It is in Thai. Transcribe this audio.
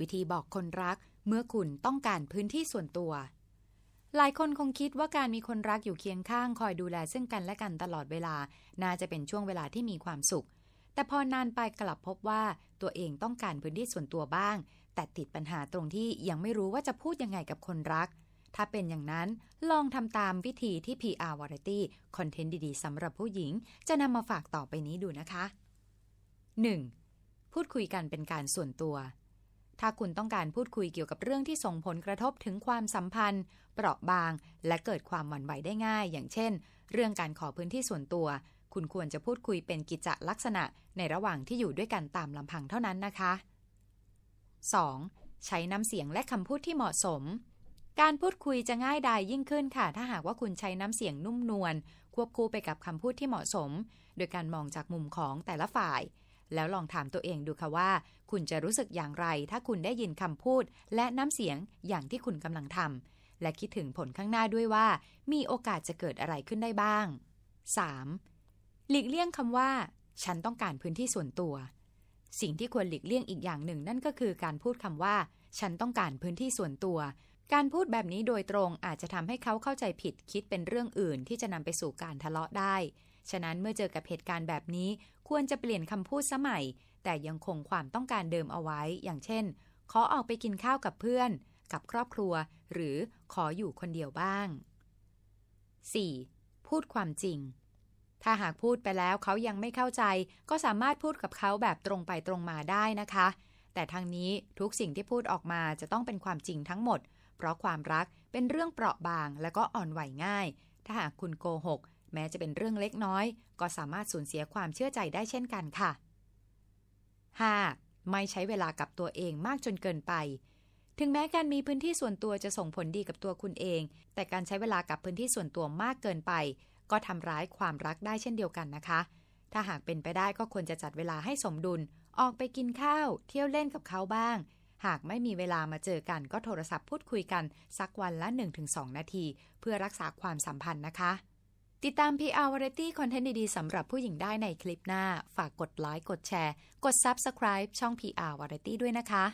วิธีบอกคนรักเมื่อคุณต้องการพื้นที่ส่วนตัว หลายคนคงคิดว่าการมีคนรักอยู่เคียงข้างคอยดูแลซึ่งกันและกันตลอดเวลาน่าจะเป็นช่วงเวลาที่มีความสุข แต่พอนานไปกลับพบว่าตัวเองต้องการพื้นที่ส่วนตัวบ้าง แต่ติดปัญหาตรงที่ยังไม่รู้ว่าจะพูดยังไงกับคนรัก ถ้าเป็นอย่างนั้นลองทำตามวิธีที่ PR Variety คอนเทนต์ดีๆสำหรับผู้หญิง จะนำมาฝากต่อไปนี้ดูนะคะ 1. พูดคุยกันเป็นการส่วนตัวถ้าคุณต้องการพูดคุยเกี่ยวกับเรื่องที่ส่งผลกระทบถึงความสัมพันธ์ เปราะบางและเกิดความหวั่นไหวได้ง่าย อย่างเช่น เรื่องการขอพื้นที่ส่วนตัว คุณควรจะพูดคุยเป็นกิจลักษณะในระหว่างที่อยู่ด้วยกันตามลำพังเท่านั้นนะคะ 2. ใช้น้ำเสียงและคำพูดที่เหมาะสม การพูดคุยจะง่ายดายยิ่งขึ้นค่ะ ถ้าหากว่าคุณใช้น้ำเสียงนุ่มนวลควบคู่ไปกับคำพูดที่เหมาะสม โดยการมองจากมุมของแต่ละฝ่ายแล้วลองถามตัวเองดูค่ะว่าคุณจะรู้สึกอย่างไร ถ้าคุณได้ยินคำพูด และน้ำเสียงอย่างที่คุณกำลังทำและคิดถึงผลข้างหน้าด้วยว่า มีโอกาสจะเกิดอะไรขึ้นได้บ้าง 3. หลีกเลี่ยงคำว่า ฉันต้องการพื้นที่ส่วนตัว สิ่งที่ควรหลีกเลี่ยงอีกอย่างหนึ่งนั่นก็คือการพูดคำว่า ฉันต้องการพื้นที่ส่วนตัว การพูดแบบนี้โดยตรงอาจจะทำให้เขาเข้าใจผิด คิดเป็นเรื่องอื่นที่จะนำไปสู่การทะเลาะได้ฉะนั้นเมื่อเจอกับเหตุการณ์แบบนี้ควรจะเปลี่ยนคำพูดสมัย แต่ยังคงความต้องการเดิมเอาไว้ อย่างเช่น ขอออกไปกินข้าวกับเพื่อน กับครอบครัว หรือขออยู่คนเดียวบ้าง 4. พูดความจริง ถ้าหากพูดไปแล้วเขายังไม่เข้าใจ ก็สามารถพูดกับเขาแบบตรงไปตรงมาได้นะคะ แต่ทางนี้ทุกสิ่งที่พูดออกมาจะต้องเป็นความจริงทั้งหมด เพราะความรักเป็นเรื่องเปราะบาง และก็อ่อนไหวง่าย ถ้าหากคุณโกหกแม้จะเป็นเรื่องเล็กน้อย ก็สามารถสูญเสียความเชื่อใจได้เช่นกันค่ะ 5. ไม่ใช้เวลากับตัวเองมากจนเกินไป ถึงแม้การมีพื้นที่ส่วนตัวจะส่งผลดีกับตัวคุณเอง แต่การใช้เวลากับพื้นที่ส่วนตัวมากเกินไป ก็ทำร้ายความรักได้เช่นเดียวกันนะคะ ถ้าหากเป็นไปได้ก็ควรจะจัดเวลาให้สมดุล ออกไปกินข้าว เที่ยวเล่นกับเขาบ้าง หากไม่มีเวลามาเจอกันก็โทรศัพท์พูดคุยกันสักวันละ 1-2 นาที เพื่อรักษาความสัมพันธ์นะคะติดตาม PR Variety คอนเทนต์ดีๆ สำหรับผู้หญิงได้ในคลิปหน้า ฝากกดไลค์ กดแชร์ กด Subscribe ช่อง PR Variety ด้วยนะคะ